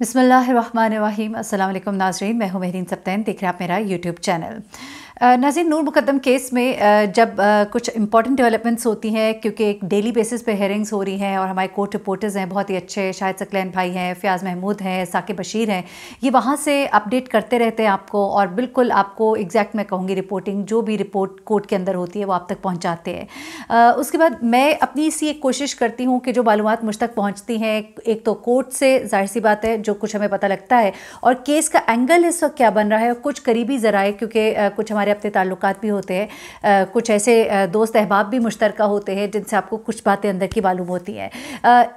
बिसमीम अल्लाम नाजरीन मैं हूँ महरीन सप्तैन देख रहे हैं आप मेरा YouTube channel Nazir Noor Mukadam case में जब कुछ इम्पॉर्टेंट डेवलपमेंट्स होती हैं क्योंकि एक डेली बेसिस पे हेयरिंग्स हो रही हैं और हमारे कोर्ट रिपोर्टर्स हैं बहुत ही अच्छे शाहिद सकलैन भाई हैं फ़याज़ महमूद हैं साकिब बशीर हैं ये वहाँ से अपडेट करते रहते हैं आपको और बिल्कुल आपको एग्जैक्ट मैं कहूँगी रिपोर्टिंग जो भी रिपोर्ट कोर्ट के अंदर होती है वो आप तक पहुँचाते हैं उसके बाद मैं अपनी सी एक कोशिश करती हूँ कि जो मालूम मुझ तक पहुँचती हैं एक तो कोर्ट से जाहिर सी बात है जो कुछ हमें पता लगता है और केस का एंगल इस वक्त क्या बन रहा है और कुछ करीबी ज़रा क्योंकि कुछ हमारे हमारे अपने ताल्लुक भी होते हैं कुछ ऐसे दोस्त अहबाब भी मुश्तर होते हैं जिनसे आपको कुछ बातें अंदर की मालूम होती हैं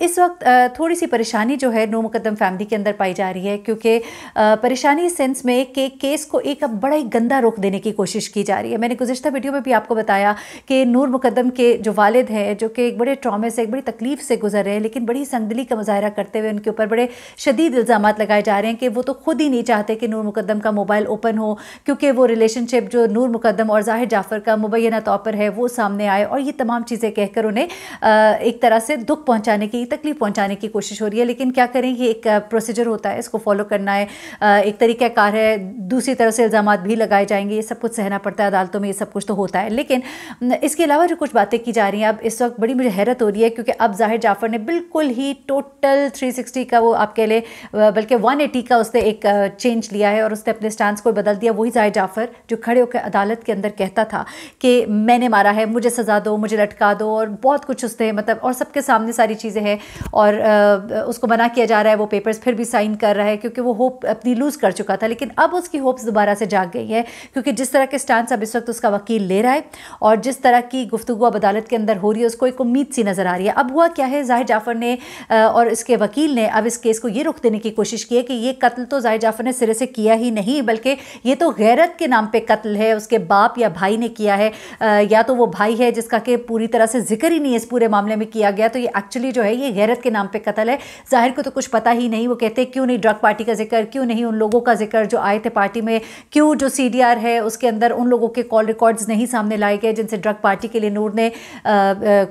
इस वक्त थोड़ी सी परेशानी जो है नो मुकदम फैमिली के अंदर पाई जा रही है क्योंकि परेशानी इस सेंस में कि केस को एक अब बड़ा ही गंदा रुख देने की कोशिश की जा रही है मैंने गुजशत वीडियो में भी आपको बताया कि नूर मुकदम के जो वालिद हैं जो कि एक बड़े ट्रामे से एक बड़ी तकलीफ से गुजर रहे हैं लेकिन बड़ी संगदली का मुजाहरा करते हुए उनके ऊपर बड़े शदीद इल्ज़ाम लगाए जा रहे हैं कि वो तो खुद ही नहीं चाहते कि नूर मुकदम का मोबाइल ओपन हो क्योंकि वो रिलेशनशिप जो जो नूर मुकदम और जाहिर जाफ़र का मुबैना तौर पर है वो सामने आए और ये तमाम चीज़ें कहकर उन्हें एक तरह से दुख पहुँचाने की तकलीफ़ पहुँचाने की कोशिश हो रही है लेकिन क्या करें ये एक प्रोसीजर होता है इसको फॉलो करना है एक तरीक़ाकार है दूसरी तरफ से इल्ज़ाम भी लगाए जाएंगे ये सब कुछ सहना पड़ता है अदालतों में ये सब कुछ तो होता है लेकिन इसके अलावा जो कुछ बातें की जा रही हैं अब इस वक्त बड़ी मुझे हैरत हो रही है क्योंकि अब जाहिर जाफ़र ने बिल्कुल ही टोटल 360 का वो आपके लिए बल्कि 180 का उसने एक चेंज लिया है और उसने अपने स्टांस को बदल दिया वही जाहिर जाफ़र जो खड़े के अदालत के अंदर कहता था कि मैंने मारा है मुझे सज़ा दो मुझे लटका दो और बहुत कुछ उसने मतलब और सबके सामने सारी चीज़ें हैं और आ, उसको मना किया जा रहा है वो पेपर्स फिर भी साइन कर रहा है क्योंकि वो होप अपनी लूज़ कर चुका था लेकिन अब उसकी होप्स दोबारा से जाग गई है क्योंकि जिस तरह के स्टांस अब इस वक्त उसका वकील ले रहा है और जिस तरह की गुफ्तु अब अदालत के अंदर हो रही है उसको एक उम्मीद सी नज़र आ रही है अब हुआ क्या है जाहिर जाफ़र ने और इसके वकील ने अब इस केस को ये रुख देने की कोशिश की है कि ये कत्ल तो जाहिर जाफ़र ने सिरे से किया ही नहीं बल्कि ये तो गैरत के नाम पर कत्ल है उसके बाप या भाई ने किया है या तो वो भाई है जिसका कि पूरी तरह से जिक्र ही नहीं इस पूरे मामले में किया गया तो ये एक्चुअली जो है ये गैरत के नाम पर कतल है जाहिर को तो कुछ पता ही नहीं वो कहते क्यों नहीं ड्रग पार्टी का जिक्र क्यों नहीं उन लोगों का जिक्र जो आए थे पार्टी में क्यों जो सी है उसके अंदर उन लोगों के कॉल रिकॉर्ड्स नहीं सामने लाए गए जिनसे ड्रग पार्टी के लिए नूर ने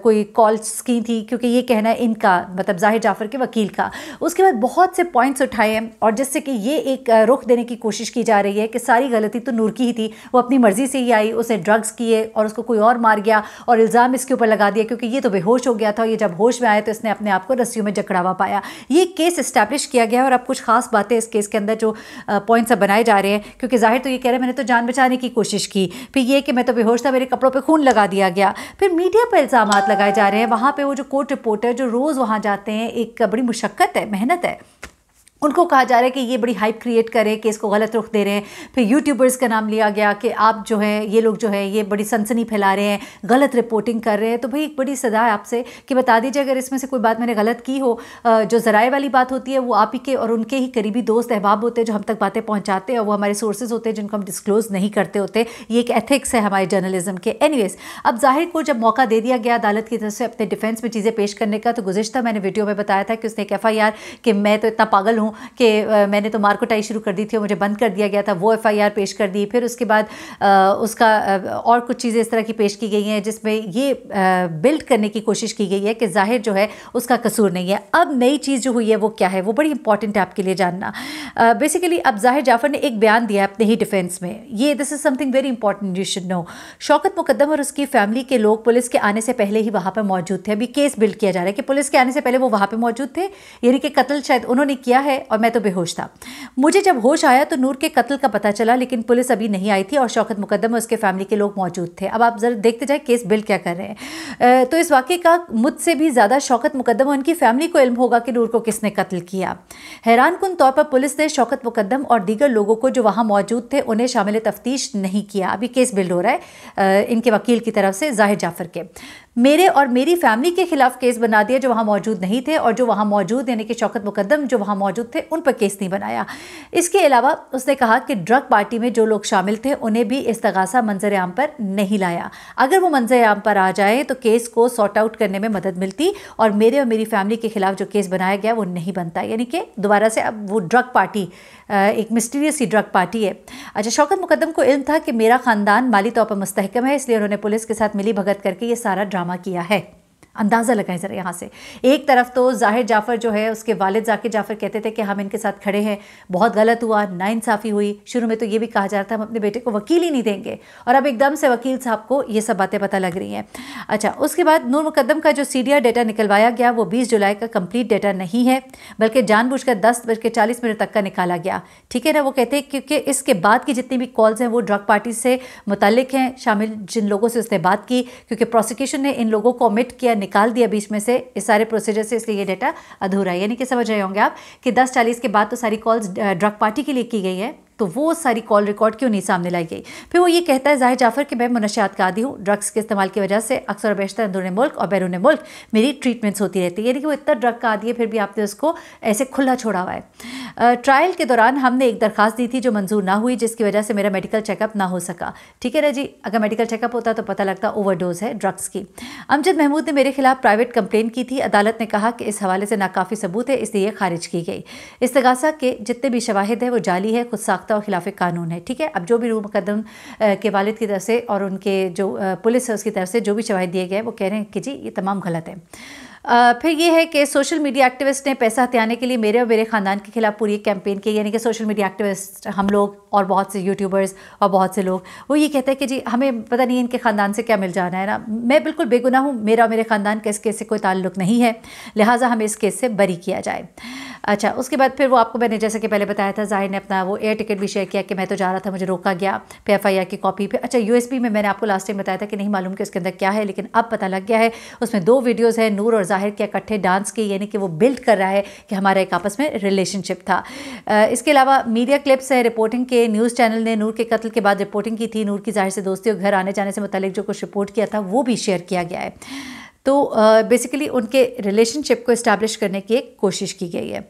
कोई कॉल्स की थी क्योंकि ये कहना है इनका मतलब जाहिर जाफर के वकील का उसके बाद बहुत से पॉइंट्स उठाए हैं और जिससे कि ये एक रुख देने की कोशिश की जा रही है कि सारी गलती तो नूर की ही थी वो अपनी मर्ज़ी से ही आई उसने ड्रग्स किए और उसको कोई और मार गया और इल्ज़ाम इसके ऊपर लगा दिया क्योंकि ये तो बेहोश हो गया था और ये जब होश में आया तो इसने अपने आप को रस्सी में जकड़ावा पाया ये केस इस्टेब्लिश किया गया और अब कुछ खास बातें इस केस के अंदर जो पॉइंट्स अब बनाए जा रहे हैं क्योंकि जाहिर तो ये कह रहे हैं मैंने तो जान बचाने की कोशिश की फिर ये कि मैं तो बेहोश था मेरे कपड़ों पर खून लगा दिया गया फिर मीडिया पर इल्ज़ाम लगाए जा रहे हैं वहाँ पर वो जो कोर्ट रिपोर्टर जो रोज़ वहाँ जाते हैं एक बड़ी मुशक्क़त है मेहनत है उनको कहा जा रहा है कि ये बड़ी हाइप क्रिएट करें कि इसको गलत रुख दे रहे हैं फिर यूट्यूबर्स का नाम लिया गया कि आप जो हैं ये लोग जो हैं ये बड़ी सनसनी फैला रहे हैं गलत रिपोर्टिंग कर रहे हैं तो भाई एक बड़ी सदा है आपसे कि बता दीजिए अगर इसमें से कोई बात मैंने गलत की हो जो ज़राए वाली बात होती है वो आप ही के और उनके ही करीबी दोस्त अहबाब होते हैं जो हम तक बातें पहुँचाते हैं वो हमारे सोर्सेज होते हैं जिनको हम डिस्क्लोज़ नहीं करते होते ये एक एथिक्स है हमारे जर्नलिज्म के एनी अब जाहिर को जब मौका दे दिया गया अदालत की तरफ से अपने डिफेंस में चीज़ें पेश करने का तो गुजशत मैंने वीडियो में बताया था कि उसने एक एफ आई आर कि मैं तो इतना पागल हूँ हूँ कि मैंने तो मारकुटाई शुरू कर दी थी और मुझे बंद कर दिया गया था वो एफआईआर पेश कर दी फिर उसके बाद उसका और कुछ चीज़ें इस तरह की पेश की गई हैं जिसमें ये बिल्ड करने की कोशिश की गई है कि जाहिर जो है उसका कसूर नहीं है अब नई चीज़ जो हुई है वो क्या है वो बड़ी इंपॉर्टेंट है आपके लिए जानना बेसिकली अब जाहिर जाफर ने एक बयान दिया अपने ही डिफेंस में ये this is something very important you should know Shaukat Mukadam और उसकी फैमिली के लोग पुलिस के आने से पहले ही वहाँ पर मौजूद थे अभी केस बिल्ड किया जा रहा है कि पुलिस के आने से पहले वो वहाँ पर मौजूद थे यानी कि कत्ल शायद उन्होंने किया है गए और मैं तो बेहोश था मुझे जब होश आया तो नूर के कत्ल का पता चला लेकिन पुलिस अभी नहीं आई थी और शौकत मुकदम उसके फैमिली के लोग मौजूद थे अब आप ज़रा देखते जाए केस बिल क्या कर रहे हैं तो इस वाक्य का मुझसे भी ज़्यादा शौकत मुकदम और उनकी फैमिली को इल्म होगा कि नूर को किसने कत्ल किया हैरान कन तौर पर पुलिस ने शौकत मुकदम और दीगर लोगों को जो वहाँ मौजूद थे उन्हें शामिल तफ्तीश नहीं किया अभी केस बिल्ड हो रहा है इनके वकील की तरफ से जाहिर जाफर के मेरे और मेरी फैमिली के खिलाफ केस बना दिया जो वहाँ मौजूद नहीं थे और जो वहाँ मौजूद यानी कि शौकत मुकदम जो वहाँ मौजूद मौजूद थे उन पर केस नहीं बनाया इसके अलावा उसने कहा कि ड्रग पार्टी में जो लोग शामिल थे उन्हें भी तगासा मंजर आम पर नहीं लाया अगर वो मंजर आम पर आ जाए तो केस को सॉर्ट आउट करने में मदद मिलती और मेरे और मेरी फैमिली के खिलाफ जो केस बनाया गया वो नहीं बनता यानी कि दोबारा से अब वो ड्रग पार्टी एक मिस्टीरियस ही ड्रग पार्टी है अच्छा शौकत मुकदम को इल्म था कि मेरा ख़ानदान माली तौर पर मुस्तकम है इसलिए उन्होंने पुलिस के साथ मिली भगत करके ये सारा ड्रामा किया है अंदाज़ा लगाएं ज़रा यहाँ से एक तरफ तो जाहिर जाफ़र जो है उसके वालिद जाकिर जाफ़र कहते थे कि हम इनके साथ खड़े हैं बहुत गलत हुआ नाइंसाफ़ी हुई शुरू में तो ये भी कहा जा रहा था हम अपने बेटे को वकील ही नहीं देंगे और अब एकदम से वकील साहब को ये सब बातें पता लग रही हैं अच्छा उसके बाद नूर मुकदम का जो सी डी आर डेटा निकलवाया गया वो बीस जुलाई का कम्प्लीट डेटा नहीं है बल्कि जानबूझ कर दस बज के चालीस मिनट तक का निकाला गया ठीक है ना वो कहते हैं क्योंकि इसके बाद की जितनी भी कॉल्स हैं वो ड्रग पार्टी से मुतल हैं शामिल जिन लोगों से उसने बात की क्योंकि प्रोसिक्यूशन ने इन लोगों को अमिट किया निकाल दिया बीच में से इस सारे प्रोसीजर से इसलिए ये डेटा अधूरा है यानी कि समझ रहे होंगे आप कि दस चालीस के बाद तो सारी कॉल्स ड्रग पार्टी के लिए की गई है तो वो सारी कॉल रिकॉर्ड क्यों नहीं सामने लाई गई फिर वो ये कहता है जाहिर जाफर कि मैं मुनशियात का आदि हूँ ड्रग्स के इस्तेमाल की वजह से अक्सर बेशतर अंदरून मुल्क और बैरून मुल्क मेरी ट्रीटमेंट्स होती रहती है यानी कि वो इतना ड्रग का आदि है फिर भी आपने उसको ऐसे खुला छोड़ा हुआ है ट्रायल के दौरान हमने एक दरखास्त दी थी जो मंजूर ना हुई जिसकी वजह से मेरा मेडिकल चेकअप ना हो सका ठीक है ना जी अगर मेडिकल चेकअप होता तो पता लगता ओवरडोज है ड्रग्स की अमजद महमूद ने मेरे खिलाफ प्राइवेट कंप्लेन की थी अदालत ने कहा कि इस हवाले से नाकाफ़ी सबूत है इसलिए खारिज की गई इस तगासा के जितने भी शवाहद है वो जाली है खुद साख्ता और खिलाफ कानून है ठीक है अब जो भी रू मुकदम के वालद की तरफ से और उनके जो पुलिस है उसकी तरफ से जो भी शवाहद दिए गए वो कह रहे हैं कि जी ये तमाम गलत है फिर ये है कि सोशल मीडिया एक्टिविस्ट ने पैसा हत्याने के लिए मेरे और मेरे ख़ानदान के खिलाफ पूरी एक कैंपेन की यानी कि सोशल मीडिया एक्टिविस्ट हम लोग और बहुत से यूट्यूबर्स और बहुत से लोग वो ये कहते हैं कि जी हमें पता नहीं इनके ख़ानदान से क्या मिल जाना है ना मैं बिल्कुल बेगुनाह हूँ मेरा और मेरे ख़ानदान के इस केस से कोई ताल्लुक नहीं है लिहाजा हमें इस केस से बरी किया जाए अच्छा उसके बाद फिर वो आपको मैंने जैसे कि पहले बताया था जाहिर ने अपना वो एयर टिकट भी शेयर किया कि मैं तो जा रहा था मुझे रोका गया पे एफ आई आर की कॉपी पे अच्छा यू एस में मैंने आपको लास्ट टाइम बताया था कि नहीं मालूम कि उसके अंदर क्या है लेकिन अब पता लग गया है उसमें दो वीडियोज़ हैं नूर और जाहिर के इकट्ठे डांस की यानी कि वो बिल्ड कर रहा है कि हमारा एक आपस में रिलेशनशिप था इसके अलावा मीडिया क्लिप्स हैं रिपोर्टिंग के न्यूज़ चैनल ने नूर के कत्ल के बाद रिपोर्टिंग की थी नूर की जाहिर से दोस्ती और घर आने जाने से मुतलिक जो कुछ रिपोर्ट किया था वो भी शेयर किया गया है तो बेसिकली उनके रिलेशनशिप को इस्टेब्लिश करने की एक कोशिश की गई है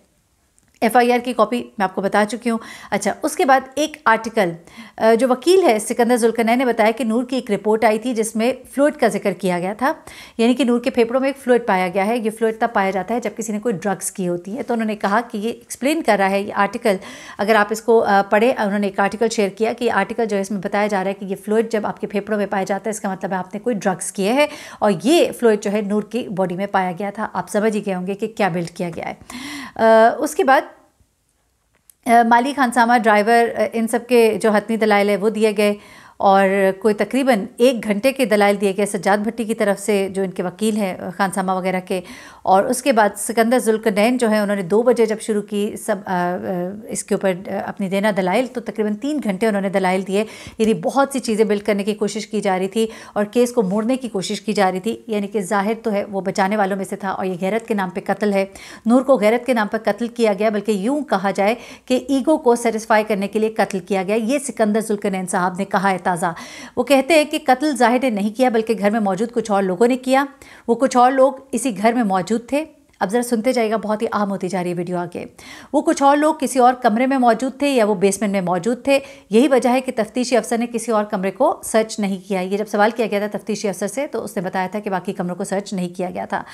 एफआईआर की कॉपी मैं आपको बता चुकी हूँ अच्छा उसके बाद एक आर्टिकल जो वकील है सिकंदर जुल्कनै ने बताया कि नूर की एक रिपोर्ट आई थी जिसमें फ्लूड का जिक्र किया गया था यानी कि नूर के फेफड़ों में एक फ्लूड पाया गया है ये फ्लूड तब पाया जाता है जब किसी ने कोई ड्रग्स की होती है तो उन्होंने कहा कि ये एक्सप्लेन कर रहा है ये आर्टिकल अगर आप इसको पढ़े उन्होंने एक आर्टिकल शेयर किया कि आर्टिकल जो है इसमें बताया जा रहा है कि ये फ्लूड जब आपके फेफड़ों में पाया जाता है इसका मतलब है आपने कोई ड्रग्स किए हैं और ये फ्लूड जो है नूर की बॉडी में पाया गया था आप समझ ही गए होंगे कि क्या बिल्ड किया गया है उसके बाद माली खानसामा ड्राइवर इन सब के जो हतनी दलाइल है वो दिए गए और कोई तकरीबन एक घंटे के दलाइल दिए गए सज्जाद भट्टी की तरफ से जो इनके वकील हैं खानसामा वगैरह के और उसके बाद सिकंदर जुल्कनैन जो है उन्होंने दो बजे जब शुरू की सब आ, आ, इसके ऊपर अपनी देना दलाइल तो तकरीबन तीन घंटे उन्होंने दलाइल दिए यानी बहुत सी चीज़ें बिल्ड करने की कोशिश की जा रही थी और केस को मोड़ने की कोशिश की जा रही थी यानी कि जाहिर तो है वो बचाने वालों में से था और ये गैरत के नाम पर कत्ल है नूर को गैरत के नाम पर कत्ल किया गया बल्कि यूँ कहा जाए कि ईगो को सेटिसफाई करने के लिए कत्ल किया गया ये सिकंदर जुल्कनैन साहब ने कहा है ताज़ा वो कहते हैं कि कत्ल जाहिर ने नहीं किया बल्कि घर में मौजूद कुछ और लोगों ने किया वो कुछ और लोग इसी घर में मौजूद थे अब ज़रा सुनते जाएगा बहुत ही आम होती जा रही है वीडियो आगे वो कुछ और लोग किसी और कमरे में मौजूद थे या वो बेसमेंट में मौजूद थे यही वजह है कि तफ्तीशी अफसर ने किसी और कमरे को सर्च नहीं किया ये जब सवाल किया गया था तफ्तीशी अफसर से तो उसने बताया था कि बाकी कमरों को सर्च नहीं किया गया था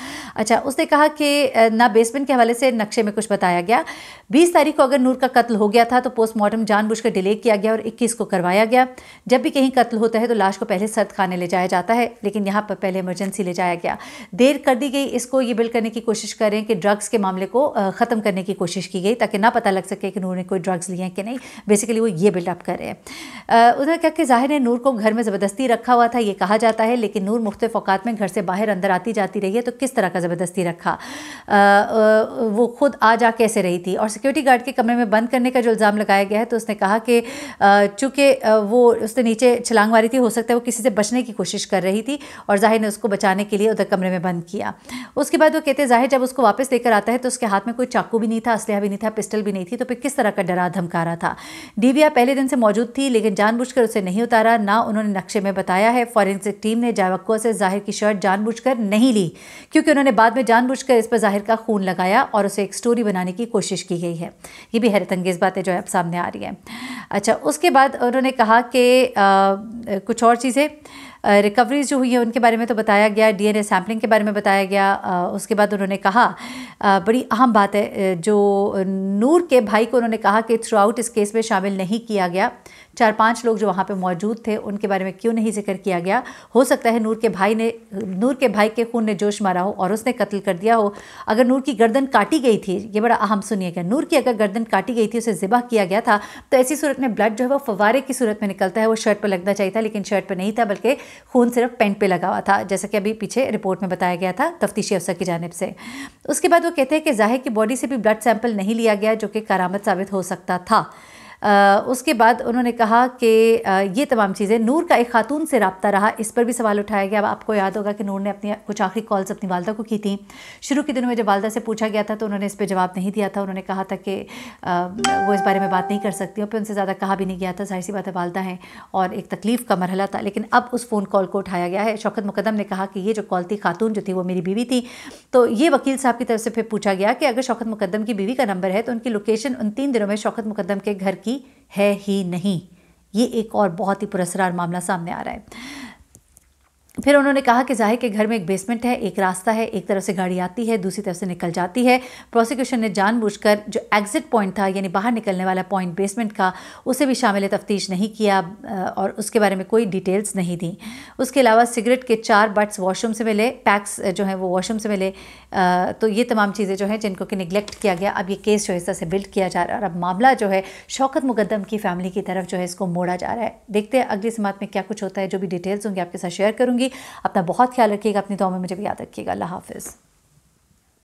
अच्छा उसने कहा कि ना बेसमेंट के हवाले से नक्शे में कुछ बताया गया बीस तारीख को अगर नूर का कत्ल हो गया था तो पोस्टमार्टम जानबूझकर डिले किया गया और इक्कीस को करवाया गया जब भी कहीं कत्ल होता है तो लाश को पहले सर्द खाने ले जाया जाता है लेकिन यहाँ पर पहले इमरजेंसी ले जाया गया देर कर दी गई इसको ये बिल करने की कोशिश करें कि ड्रग्स के मामले को ख़त्म करने की कोशिश की गई ताकि ना पता लग सके कि नूर ने कोई ड्रग्स लिए हैं कि नहीं बेसिकली वो ये बिल्डअप कर रहे हैं उधर क्या कि जाहिर है नूर को घर में ज़बरदस्ती रखा हुआ था ये कहा जाता है लेकिन नूर मुख्त अवकात में घर से बाहर अंदर आती जाती रही है तो किस तरह का ज़बरदस्ती रखा वो खुद आ जा कैसे रही थी और सिक्योरिटी गार्ड के कमरे में बंद करने का जो इल्ज़ाम लगाया गया है तो उसने कहा कि चूँकि वो उसने नीचे छलांग मारी थी हो सकता है वो किसी से बचने की कोशिश कर रही थी और जाहिर ने उसको बचाने के लिए उधर कमरे में बंद किया उसके बाद वो कहते जाहिर जब उसको वापस लेकर आता है तो उसके हाथ में कोई चाकू भी नहीं था असलह भी नहीं था पिस्टल भी नहीं थी तो फिर किस तरह का डरा धमका रहा था डीवीआर पहले दिन से मौजूद थी लेकिन जानबूझकर उसे नहीं उतारा ना उन्होंने नक्शे में बताया है फॉरेंसिक टीम ने जावक्को से जाहिर की शर्ट जानबूझ नहीं ली क्योंकि उन्होंने बाद में जानबूझ इस पर जाहिर का खून लगाया और उसे एक स्टोरी बनाने की कोशिश की गई है ये भी हैरत अंगेज़ बातें जो है अब सामने आ रही हैं अच्छा उसके बाद उन्होंने कहा कि कुछ और चीज़ें रिकवरीज जो हुई है उनके बारे में तो बताया गया डीएनए सैम्पलिंग के बारे में बताया गया उसके बाद उन्होंने कहा बड़ी अहम बात है जो नूर के भाई को उन्होंने कहा कि थ्रू आउट इस केस में शामिल नहीं किया गया चार पांच लोग जो वहाँ पे मौजूद थे उनके बारे में क्यों नहीं जिक्र किया गया हो सकता है नूर के भाई ने नूर के भाई के खून ने जोश मारा हो और उसने कत्ल कर दिया हो अगर नूर की गर्दन काटी गई थी ये बड़ा अहम सुनिएगा नूर की अगर गर्दन काटी गई थी उसे ज़िबा किया गया था तो ऐसी सूरत में ब्लड जो है वो फवारे की सूरत में निकलता है वो शर्ट पर लगना चाहिए था लेकिन शर्ट पर नहीं था बल्कि खून सिर्फ पेंट पर लगा हुआ था जैसा कि अभी पीछे रिपोर्ट में बताया गया था तफ्तीशी अफसर की जानब से उसके बाद वो कहते हैं कि जाहिर की बॉडी से भी ब्लड सैंपल नहीं लिया गया जो कि करामद साबित हो सकता था उसके बाद उन्होंने कहा कि ये तमाम चीज़ें नूर का एक खातून से रबता रहा इस पर भी सवाल उठाया गया अब आपको याद होगा कि नूर ने अपनी कुछ आखिरी कॉल्स अपनी वालदा को की थी शुरू के दिनों में जब वालदा से पूछा गया था तो उन्होंने इस पर जवाब नहीं दिया था उन्होंने कहा था कि वो इस बारे में बात नहीं कर सकती और फिर उनसे ज़्यादा कहा भी नहीं गया था जाहिर सी बात है वालदा हैं और एक तकलीफ़ का मरहला था लेकिन अब उस फ़ोन कॉल को उठाया गया है शौकत मुकदम ने कहा कि ये जो कॉल थी खातून जो थी वो मेरी बीवी थी तो ये वकील साहब की तरफ से फिर पूछा गया कि अगर शौकत मुकदम की बीवी का नंबर है तो उनकी लोकेशन उन तीन दिनों में शौकत मुकदम के घर की है ही नहीं ये एक और बहुत ही पुरस्कार मामला सामने आ रहा है फिर उन्होंने कहा कि जाहिर के घर में एक बेसमेंट है एक रास्ता है एक तरफ से गाड़ी आती है दूसरी तरफ से निकल जाती है प्रोसिक्यूशन ने जानबूझकर जो एग्जिट पॉइंट था यानी बाहर निकलने वाला पॉइंट बेसमेंट का उसे भी शामिल तफ्तीश नहीं किया और उसके बारे में कोई डिटेल्स नहीं दी उसके अलावा सिगरेट के चार बट्स वॉशरूम से मिले पैक्स जो हैं वो वॉशरूम से मिले तो ये तमाम चीज़ें जो हैं जिनको कि निगलेक्ट किया गया अब ये केस जो है से बिल्ड किया जा रहा है और अब मामला जो है शौकत मुकदम की फैमिली की तरफ जो है इसको मोड़ा जा रहा है देखते हैं अगली समात में क्या कुछ होता है जो भी डिटेल्स होंगे आपके साथ शेयर करूँगी होगी अपना बहुत ख्याल रखिएगा अपनी दौ में मुझे भी याद रखिएगा अल्लाह हाफिज़